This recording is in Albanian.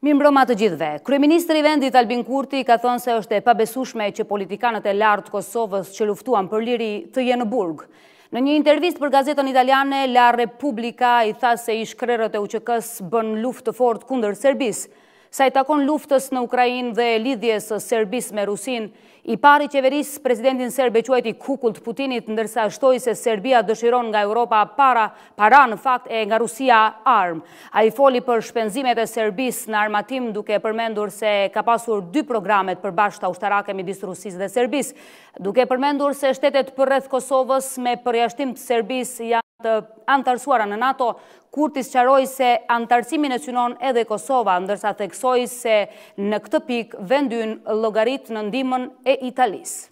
Mi mbroma të gjithve, Kryeministri i vendit Albin Kurti ka thonë se është e pabesushme që politikanët e lartë Kosovës që luftuan për liri të jenë burg. Në një intervist për gazetën italiane, La Republika i tha se i shkrerët e uqëkës bën luft të fort kunder Serbisë, Sa i takon luftës në Ukrajin dhe lidhjes së Serbis me Rusin, i pari qeverisë prezidentin Serbe quajti kukull të Putinit, ndërsa shtoj se Serbia dëshiron nga Europa para, para në fakt e nga Rusia armë. A i foli për shpenzimet e Serbis në armatim duke përmendur se ka pasur dy programet për bashkë të ushtarake midis Rusis dhe Serbis, duke përmendur se shtetet për rreth Kosovës me përjashtim të Serbis janë të antarësuara në NATO, Kurtis qaroj se antarësimin e synon edhe Kosova, ndërsa të theksoj se në këtë pik vendyn logarit në ndimën e Italisë.